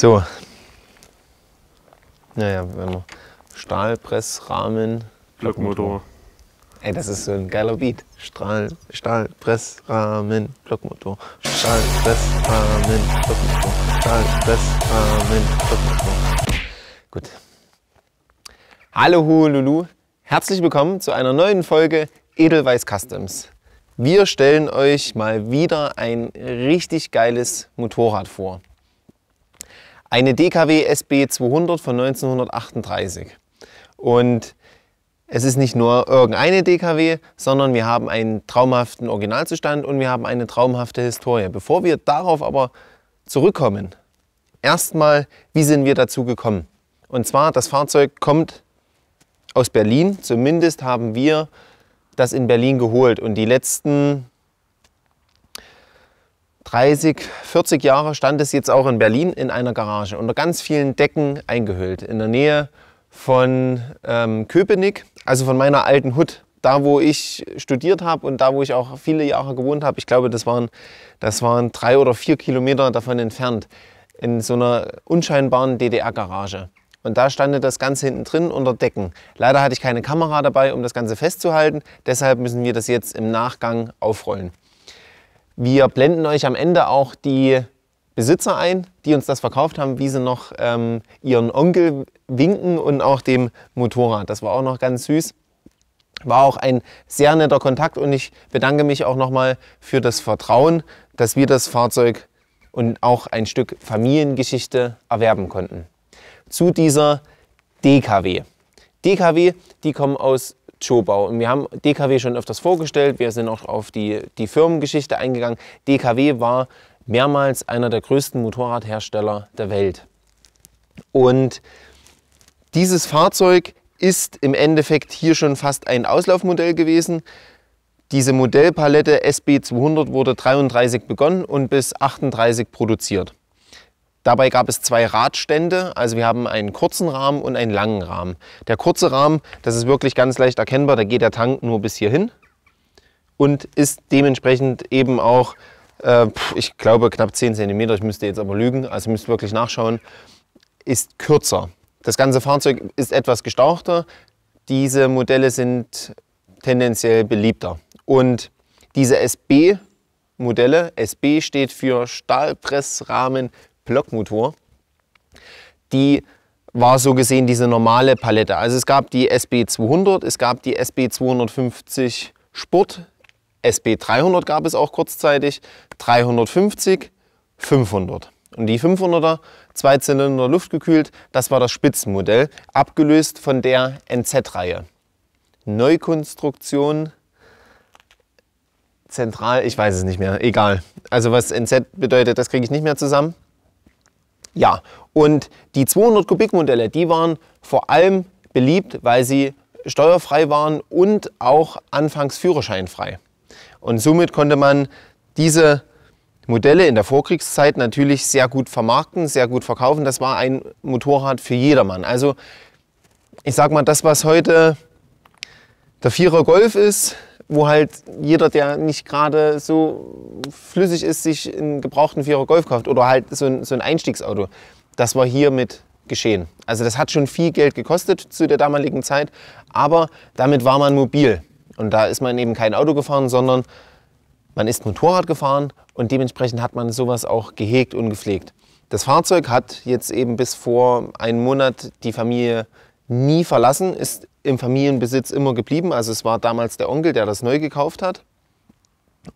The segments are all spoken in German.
So. Naja, wenn wir Stahlpressrahmen. Blockmotor. Ey, das ist so ein geiler Beat. Stahl, Stahlpressrahmen, Blockmotor. Stahlpressrahmen, Blockmotor. Stahlpressrahmen, Blockmotor. Gut. Hallo Lulu, herzlich willkommen zu einer neuen Folge Edelweiß Customs. Wir stellen euch mal wieder ein richtig geiles Motorrad vor. Eine DKW SB 200 von 1938. Und es ist nicht nur irgendeine DKW, sondern wir haben einen traumhaften Originalzustand und wir haben eine traumhafte Historie. Bevor wir darauf aber zurückkommen, erstmal, wie sind wir dazu gekommen? Und zwar, das Fahrzeug kommt aus Berlin, zumindest haben wir das in Berlin geholt und die letzten 30, 40 Jahre stand es jetzt auch in Berlin in einer Garage unter ganz vielen Decken eingehüllt. In der Nähe von ähm, Köpenick, also von meiner alten Hut, da wo ich studiert habe und da wo ich auch viele Jahre gewohnt habe. Ich glaube, das waren, das waren drei oder vier Kilometer davon entfernt, in so einer unscheinbaren DDR-Garage. Und da stand das Ganze hinten drin unter Decken. Leider hatte ich keine Kamera dabei, um das Ganze festzuhalten. Deshalb müssen wir das jetzt im Nachgang aufrollen. Wir blenden euch am Ende auch die Besitzer ein, die uns das verkauft haben, wie sie noch ähm, ihren Onkel winken und auch dem Motorrad. Das war auch noch ganz süß. War auch ein sehr netter Kontakt und ich bedanke mich auch nochmal für das Vertrauen, dass wir das Fahrzeug und auch ein Stück Familiengeschichte erwerben konnten. Zu dieser DKW. DKW, die kommen aus Turbo. Und wir haben DKW schon öfters vorgestellt, wir sind auch auf die, die Firmengeschichte eingegangen. DKW war mehrmals einer der größten Motorradhersteller der Welt. Und dieses Fahrzeug ist im Endeffekt hier schon fast ein Auslaufmodell gewesen. Diese Modellpalette SB200 wurde 33 begonnen und bis 38 produziert. Dabei gab es zwei Radstände, also wir haben einen kurzen Rahmen und einen langen Rahmen. Der kurze Rahmen, das ist wirklich ganz leicht erkennbar, da geht der Tank nur bis hierhin und ist dementsprechend eben auch, äh, ich glaube knapp 10 cm, ich müsste jetzt aber lügen, also müsst wirklich nachschauen, ist kürzer. Das ganze Fahrzeug ist etwas gestauchter, diese Modelle sind tendenziell beliebter. Und diese SB Modelle. SB steht für Stahlpressrahmen Blockmotor, die war so gesehen diese normale Palette. Also es gab die SB200, es gab die SB250 Sport, SB300 gab es auch kurzzeitig, 350, 500. Und die 500er, Zweizylinder luftgekühlt, das war das Spitzenmodell, abgelöst von der NZ-Reihe. Neukonstruktion, zentral, ich weiß es nicht mehr, egal. Also was NZ bedeutet, das kriege ich nicht mehr zusammen. Ja, und die 200 Kubik Modelle, die waren vor allem beliebt, weil sie steuerfrei waren und auch anfangs führerscheinfrei. Und somit konnte man diese Modelle in der Vorkriegszeit natürlich sehr gut vermarkten, sehr gut verkaufen. Das war ein Motorrad für jedermann. Also ich sag mal, das was heute der Vierer Golf ist, wo halt jeder, der nicht gerade so flüssig ist, sich einen gebrauchten Vierer Golf kauft oder halt so ein, so ein Einstiegsauto. Das war hiermit geschehen. Also das hat schon viel Geld gekostet zu der damaligen Zeit, aber damit war man mobil. Und da ist man eben kein Auto gefahren, sondern man ist Motorrad gefahren und dementsprechend hat man sowas auch gehegt und gepflegt. Das Fahrzeug hat jetzt eben bis vor einem Monat die Familie nie verlassen, ist im Familienbesitz immer geblieben. Also es war damals der Onkel, der das neu gekauft hat.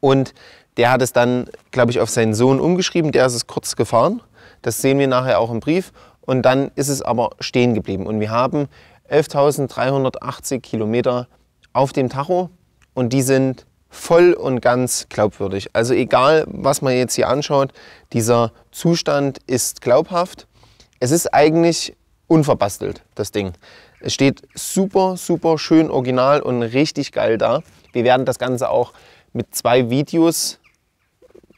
Und der hat es dann, glaube ich, auf seinen Sohn umgeschrieben. Der ist es kurz gefahren. Das sehen wir nachher auch im Brief. Und dann ist es aber stehen geblieben. Und wir haben 11.380 Kilometer auf dem Tacho. Und die sind voll und ganz glaubwürdig. Also egal, was man jetzt hier anschaut, dieser Zustand ist glaubhaft. Es ist eigentlich unverbastelt, das Ding. Es steht super, super schön original und richtig geil da. Wir werden das Ganze auch mit zwei Videos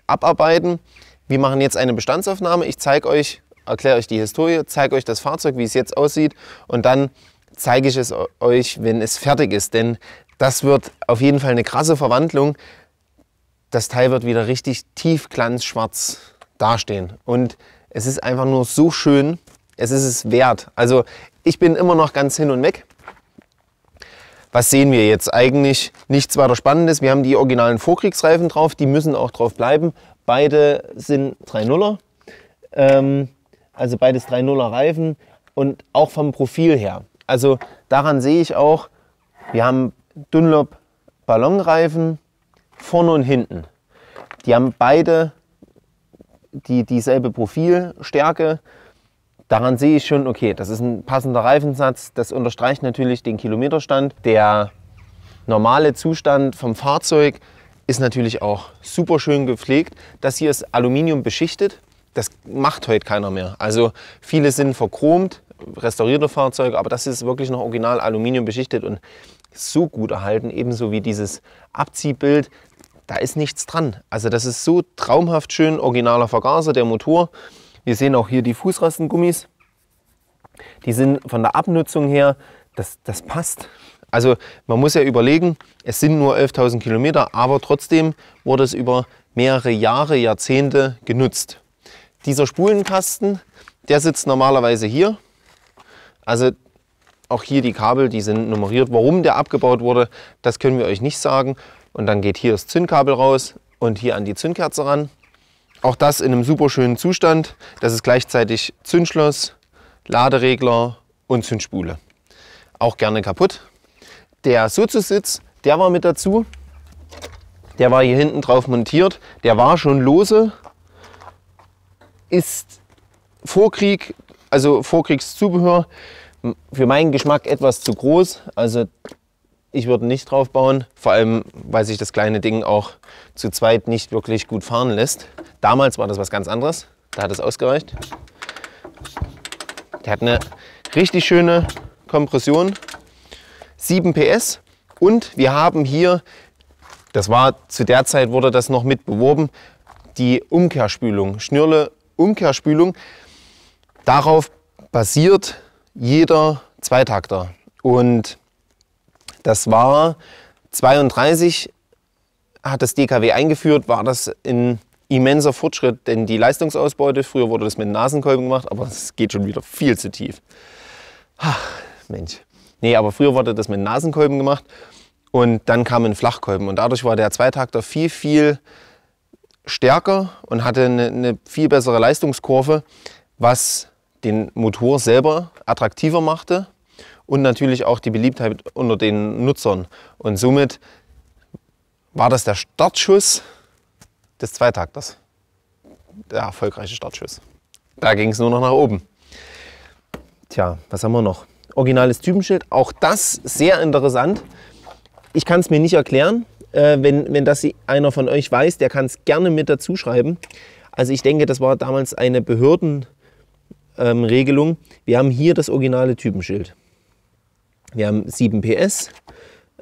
abarbeiten. Wir machen jetzt eine Bestandsaufnahme. Ich zeige euch, erkläre euch die Historie, zeige euch das Fahrzeug, wie es jetzt aussieht und dann zeige ich es euch, wenn es fertig ist. Denn das wird auf jeden Fall eine krasse Verwandlung. Das Teil wird wieder richtig tiefglanzschwarz dastehen. Und es ist einfach nur so schön es ist es wert. Also ich bin immer noch ganz hin und weg. Was sehen wir jetzt? Eigentlich nichts weiter Spannendes. Wir haben die originalen Vorkriegsreifen drauf, die müssen auch drauf bleiben. Beide sind 3.0er, ähm, also beides 3.0er Reifen und auch vom Profil her. Also daran sehe ich auch, wir haben Dunlop Ballonreifen vorne und hinten. Die haben beide die, dieselbe Profilstärke, Daran sehe ich schon, okay, das ist ein passender Reifensatz. Das unterstreicht natürlich den Kilometerstand. Der normale Zustand vom Fahrzeug ist natürlich auch super schön gepflegt. Das hier ist Aluminium beschichtet. Das macht heute keiner mehr. Also viele sind verchromt, restaurierte Fahrzeuge, aber das ist wirklich noch original Aluminium beschichtet und so gut erhalten, ebenso wie dieses Abziehbild. Da ist nichts dran. Also das ist so traumhaft schön, originaler Vergaser, der Motor. Wir sehen auch hier die Fußrastengummis. Die sind von der Abnutzung her, das, das passt. Also man muss ja überlegen, es sind nur 11.000 Kilometer, aber trotzdem wurde es über mehrere Jahre, Jahrzehnte genutzt. Dieser Spulenkasten, der sitzt normalerweise hier. Also auch hier die Kabel, die sind nummeriert. Warum der abgebaut wurde, das können wir euch nicht sagen. Und dann geht hier das Zündkabel raus und hier an die Zündkerze ran. Auch das in einem super schönen Zustand. Das ist gleichzeitig Zündschloss, Laderegler und Zündspule. Auch gerne kaputt. Der Sozusitz, der war mit dazu. Der war hier hinten drauf montiert. Der war schon lose. Ist Vorkrieg, also Vorkriegszubehör, für meinen Geschmack etwas zu groß. Also ich würde nicht drauf bauen, vor allem weil sich das kleine Ding auch zu zweit nicht wirklich gut fahren lässt. Damals war das was ganz anderes. Da hat es ausgereicht. Der hat eine richtig schöne Kompression. 7 PS. Und wir haben hier, das war zu der Zeit wurde das noch mit beworben, die Umkehrspülung, Schnürle Umkehrspülung. Darauf basiert jeder Zweitakter. Und das war 32, hat das DKW eingeführt, war das in immenser Fortschritt, denn die Leistungsausbeute, früher wurde das mit Nasenkolben gemacht, aber es geht schon wieder viel zu tief. Ach, Mensch. Nee, aber früher wurde das mit Nasenkolben gemacht und dann kamen Flachkolben und dadurch war der Zweitakter viel, viel stärker und hatte eine, eine viel bessere Leistungskurve, was den Motor selber attraktiver machte und natürlich auch die Beliebtheit unter den Nutzern. Und somit war das der Startschuss des Zweitakters. Der erfolgreiche Startschuss. Da ging es nur noch nach oben. Tja, was haben wir noch? Originales Typenschild, auch das sehr interessant. Ich kann es mir nicht erklären. Äh, wenn, wenn das einer von euch weiß, der kann es gerne mit dazu schreiben. Also ich denke, das war damals eine Behördenregelung. Ähm, Wir haben hier das originale Typenschild. Wir haben 7 PS,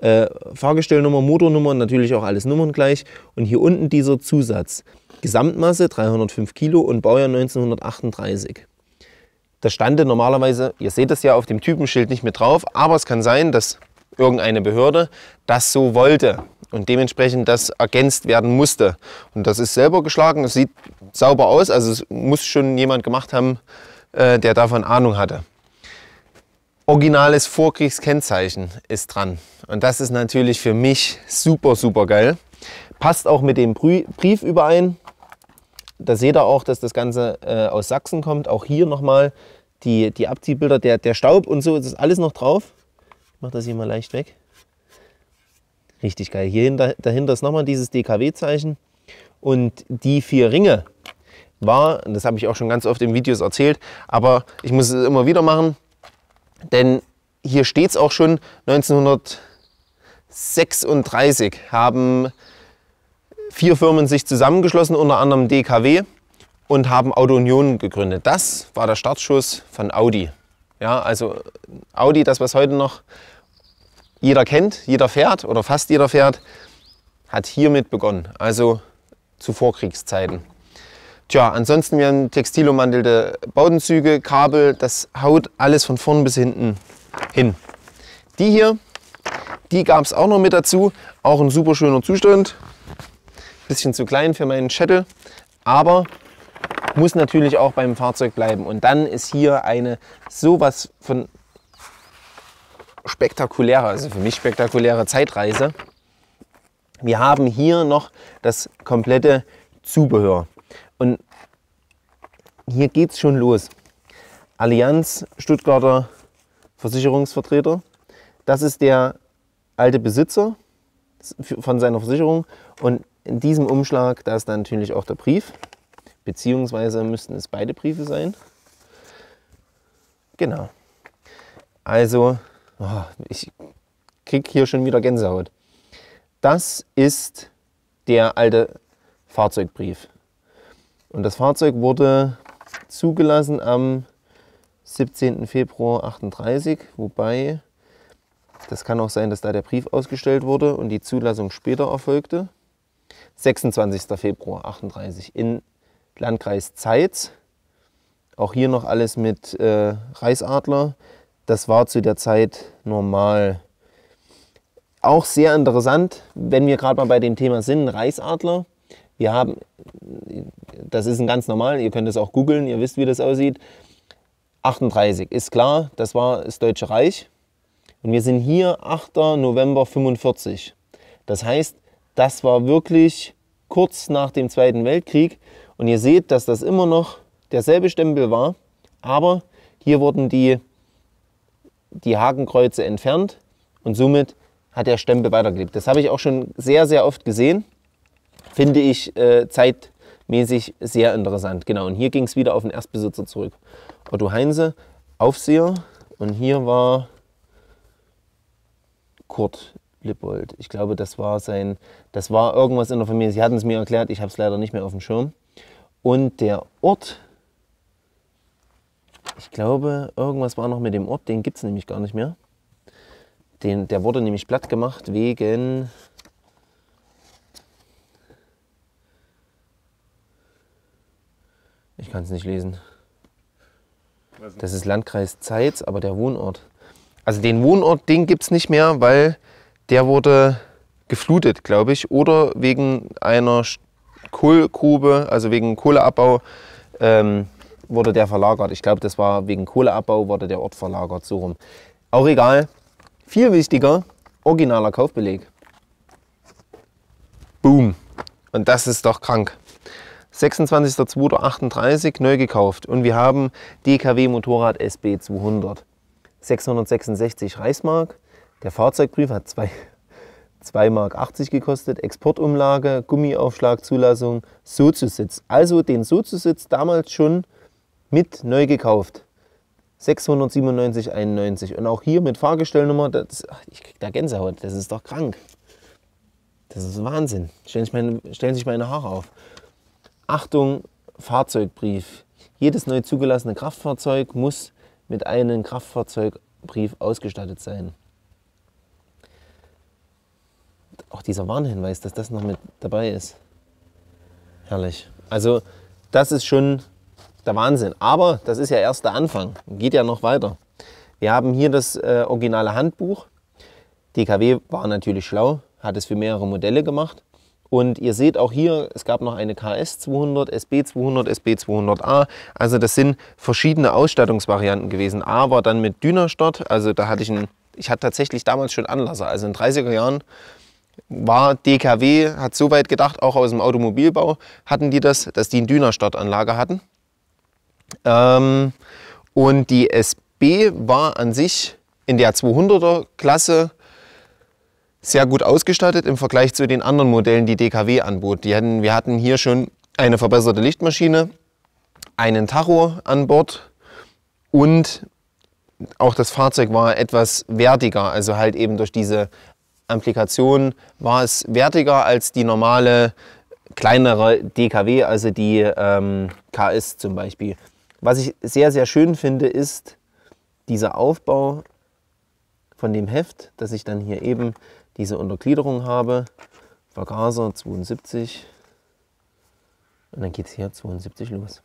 äh, Fahrgestellnummer, Motornummer natürlich auch alles nummerngleich. Und hier unten dieser Zusatz. Gesamtmasse 305 Kilo und Baujahr 1938. Das stand normalerweise, ihr seht es ja auf dem Typenschild nicht mit drauf, aber es kann sein, dass irgendeine Behörde das so wollte und dementsprechend das ergänzt werden musste. Und das ist selber geschlagen, es sieht sauber aus, also es muss schon jemand gemacht haben, äh, der davon Ahnung hatte originales Vorkriegskennzeichen ist dran. Und das ist natürlich für mich super, super geil. Passt auch mit dem Brief überein. Da seht ihr auch, dass das Ganze äh, aus Sachsen kommt. Auch hier nochmal die, die Abziehbilder, der, der Staub und so, das ist alles noch drauf. Ich mache das hier mal leicht weg. Richtig geil. Hier hinter, dahinter ist nochmal dieses DKW-Zeichen. Und die vier Ringe war, das habe ich auch schon ganz oft in Videos erzählt, aber ich muss es immer wieder machen, denn hier steht es auch schon, 1936 haben vier Firmen sich zusammengeschlossen, unter anderem DKW und haben Auto Union gegründet. Das war der Startschuss von Audi. Ja, also Audi, das was heute noch jeder kennt, jeder fährt oder fast jeder fährt, hat hiermit begonnen, also zu Vorkriegszeiten. Tja, ansonsten werden haben textil Bodenzüge, Kabel, das haut alles von vorn bis hinten hin. Die hier, die gab es auch noch mit dazu, auch ein super schöner Zustand. Bisschen zu klein für meinen Shuttle, aber muss natürlich auch beim Fahrzeug bleiben. Und dann ist hier eine sowas von spektakulärer, also für mich spektakulärer Zeitreise. Wir haben hier noch das komplette Zubehör. Und hier geht es schon los. Allianz Stuttgarter Versicherungsvertreter. Das ist der alte Besitzer von seiner Versicherung. Und in diesem Umschlag, da ist dann natürlich auch der Brief. Beziehungsweise müssten es beide Briefe sein. Genau. Also, oh, ich kriege hier schon wieder Gänsehaut. Das ist der alte Fahrzeugbrief. Und das Fahrzeug wurde zugelassen am 17. Februar 38, wobei das kann auch sein, dass da der Brief ausgestellt wurde und die Zulassung später erfolgte. 26. Februar 38 in Landkreis Zeitz. Auch hier noch alles mit äh, Reisadler. Das war zu der Zeit normal. Auch sehr interessant, wenn wir gerade mal bei dem Thema sind, Reisadler. Wir haben, das ist ein ganz normal, ihr könnt es auch googeln, ihr wisst, wie das aussieht. 38 ist klar, das war das Deutsche Reich. Und wir sind hier 8. November 45. Das heißt, das war wirklich kurz nach dem Zweiten Weltkrieg. Und ihr seht, dass das immer noch derselbe Stempel war, aber hier wurden die, die Hakenkreuze entfernt und somit hat der Stempel weitergelebt. Das habe ich auch schon sehr, sehr oft gesehen finde ich äh, zeitmäßig sehr interessant. Genau, und hier ging es wieder auf den Erstbesitzer zurück. Otto Heinze, Aufseher. Und hier war Kurt Lippold. Ich glaube, das war sein, das war irgendwas in der Familie. Sie hatten es mir erklärt, ich habe es leider nicht mehr auf dem Schirm. Und der Ort, ich glaube, irgendwas war noch mit dem Ort, den gibt es nämlich gar nicht mehr. Den, der wurde nämlich platt gemacht wegen Ich kann es nicht lesen. Das ist Landkreis Zeitz, aber der Wohnort. Also den Wohnort, den gibt es nicht mehr, weil der wurde geflutet, glaube ich, oder wegen einer Kohlgrube, also wegen Kohleabbau, ähm, wurde der verlagert. Ich glaube, das war wegen Kohleabbau, wurde der Ort verlagert, so rum. Auch egal. Viel wichtiger, originaler Kaufbeleg. Boom. Und das ist doch krank. 26.02.38 neu gekauft und wir haben DKW Motorrad SB 200. 666 Reichsmark. Der Fahrzeugbrief hat 2,80 Mark 80 gekostet. Exportumlage, Gummiaufschlagzulassung, Sozusitz. Also den Sozusitz damals schon mit neu gekauft. 697,91 und auch hier mit Fahrgestellnummer, das, ich krieg da Gänsehaut, das ist doch krank. Das ist Wahnsinn. Stellen sich meine, stellen sich meine Haare auf. Achtung, Fahrzeugbrief. Jedes neu zugelassene Kraftfahrzeug muss mit einem Kraftfahrzeugbrief ausgestattet sein. Auch dieser Warnhinweis, dass das noch mit dabei ist. Herrlich. Also das ist schon der Wahnsinn. Aber das ist ja erst der Anfang. Geht ja noch weiter. Wir haben hier das äh, originale Handbuch. DKW war natürlich schlau, hat es für mehrere Modelle gemacht. Und ihr seht auch hier, es gab noch eine KS 200, SB 200, SB 200A. Also das sind verschiedene Ausstattungsvarianten gewesen. A war dann mit Dünnerstart, also da hatte ich einen, ich hatte tatsächlich damals schon Anlasser, also in den 30er Jahren war DKW, hat so weit gedacht, auch aus dem Automobilbau hatten die das, dass die eine Dünnerstartanlage hatten. Ähm, und die SB war an sich in der 200er Klasse sehr gut ausgestattet im Vergleich zu den anderen Modellen, die DKW anbot. Die hatten, wir hatten hier schon eine verbesserte Lichtmaschine, einen Tacho an Bord und auch das Fahrzeug war etwas wertiger, also halt eben durch diese Applikation war es wertiger als die normale kleinere DKW, also die ähm, KS zum Beispiel. Was ich sehr, sehr schön finde, ist dieser Aufbau von dem Heft, dass ich dann hier eben diese Untergliederung habe. Vergaser 72 und dann geht es hier 72 los.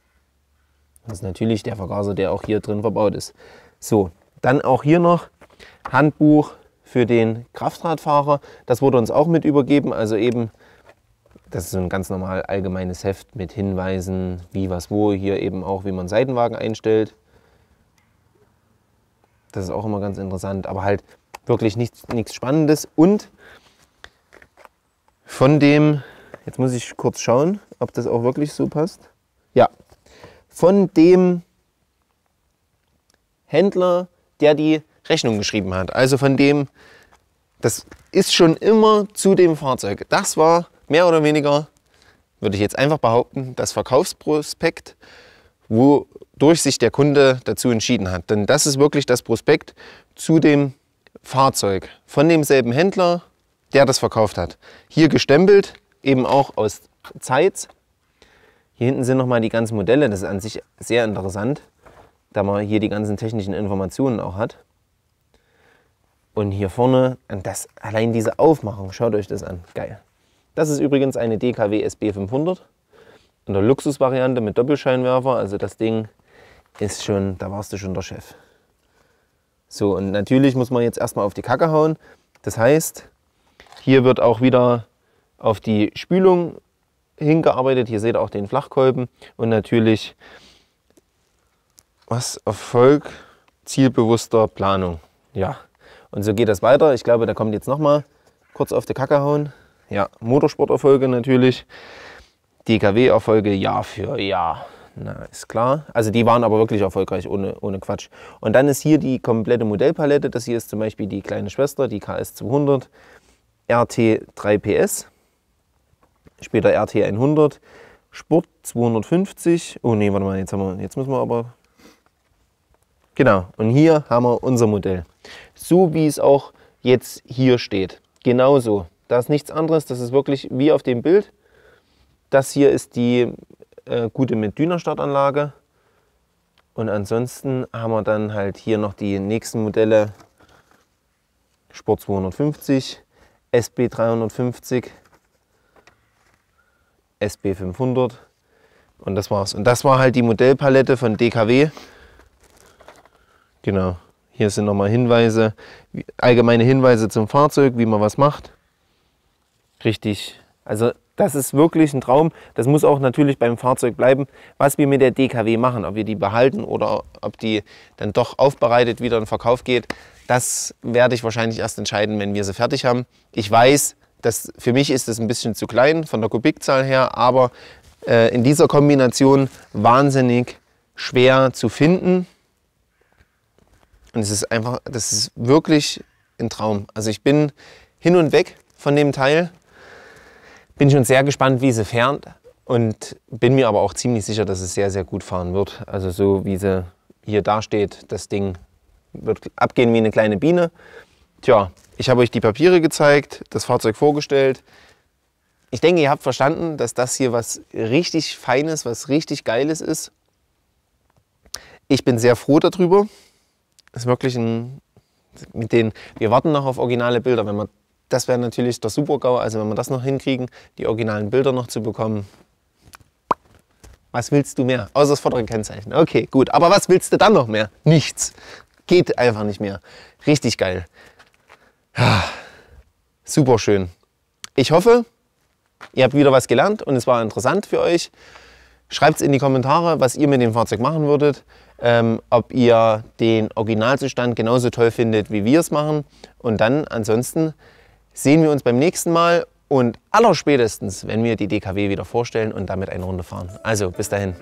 Das ist natürlich der Vergaser, der auch hier drin verbaut ist. So, dann auch hier noch Handbuch für den Kraftradfahrer. Das wurde uns auch mit übergeben, also eben das ist so ein ganz normal allgemeines Heft mit Hinweisen, wie, was, wo. Hier eben auch, wie man Seitenwagen einstellt. Das ist auch immer ganz interessant. Aber halt wirklich nichts, nichts Spannendes. Und von dem, jetzt muss ich kurz schauen, ob das auch wirklich so passt. Ja, von dem Händler, der die Rechnung geschrieben hat. Also von dem, das ist schon immer zu dem Fahrzeug. Das war mehr oder weniger, würde ich jetzt einfach behaupten, das Verkaufsprospekt, wodurch sich der Kunde dazu entschieden hat. Denn das ist wirklich das Prospekt zu dem Fahrzeug von demselben Händler, der das verkauft hat. Hier gestempelt, eben auch aus Zeitz. Hier hinten sind nochmal die ganzen Modelle, das ist an sich sehr interessant, da man hier die ganzen technischen Informationen auch hat. Und hier vorne, das, allein diese Aufmachung, schaut euch das an, geil. Das ist übrigens eine DKW SB 500 in der Luxusvariante mit Doppelscheinwerfer, also das Ding ist schon, da warst du schon der Chef. So, und natürlich muss man jetzt erstmal auf die Kacke hauen. Das heißt, hier wird auch wieder auf die Spülung hingearbeitet. Hier seht ihr auch den Flachkolben und natürlich was Erfolg zielbewusster Planung. Ja, und so geht das weiter. Ich glaube, da kommt jetzt nochmal kurz auf die Kacke hauen. Ja, Motorsport-Erfolge natürlich. DKW-Erfolge Jahr für Jahr na, ist klar. Also die waren aber wirklich erfolgreich, ohne, ohne Quatsch. Und dann ist hier die komplette Modellpalette. Das hier ist zum Beispiel die kleine Schwester, die KS200, RT3PS, später RT100, Sport 250. Oh nee, warte mal, jetzt, haben wir, jetzt müssen wir aber... Genau, und hier haben wir unser Modell. So wie es auch jetzt hier steht. Genauso. Da ist nichts anderes, das ist wirklich wie auf dem Bild. Das hier ist die äh, gute mit Dünerstartanlage. Und ansonsten haben wir dann halt hier noch die nächsten Modelle Sport 250, SB 350, SB 500 und das war's. Und das war halt die Modellpalette von DKW. Genau, hier sind nochmal Hinweise, allgemeine Hinweise zum Fahrzeug, wie man was macht. Richtig, also das ist wirklich ein Traum. Das muss auch natürlich beim Fahrzeug bleiben, was wir mit der DKW machen. Ob wir die behalten oder ob die dann doch aufbereitet wieder in Verkauf geht, das werde ich wahrscheinlich erst entscheiden, wenn wir sie fertig haben. Ich weiß, dass für mich ist das ein bisschen zu klein von der Kubikzahl her, aber äh, in dieser Kombination wahnsinnig schwer zu finden. Und es ist einfach, das ist wirklich ein Traum. Also ich bin hin und weg von dem Teil bin schon sehr gespannt, wie sie fährt und bin mir aber auch ziemlich sicher, dass es sehr, sehr gut fahren wird. Also so wie sie hier dasteht, das Ding wird abgehen wie eine kleine Biene. Tja, ich habe euch die Papiere gezeigt, das Fahrzeug vorgestellt. Ich denke, ihr habt verstanden, dass das hier was richtig Feines, was richtig Geiles ist. Ich bin sehr froh darüber. Das ist wirklich ein, mit den, wir warten noch auf originale Bilder. Wenn wir das wäre natürlich der Super-GAU. Also wenn wir das noch hinkriegen, die originalen Bilder noch zu bekommen. Was willst du mehr? Außer das vordere Kennzeichen. Okay, gut. Aber was willst du dann noch mehr? Nichts. Geht einfach nicht mehr. Richtig geil. Ja, ah, super schön. Ich hoffe, ihr habt wieder was gelernt und es war interessant für euch. Schreibt es in die Kommentare, was ihr mit dem Fahrzeug machen würdet, ähm, ob ihr den Originalzustand genauso toll findet, wie wir es machen. Und dann ansonsten sehen wir uns beim nächsten Mal und allerspätestens, wenn wir die DKW wieder vorstellen und damit eine Runde fahren. Also bis dahin.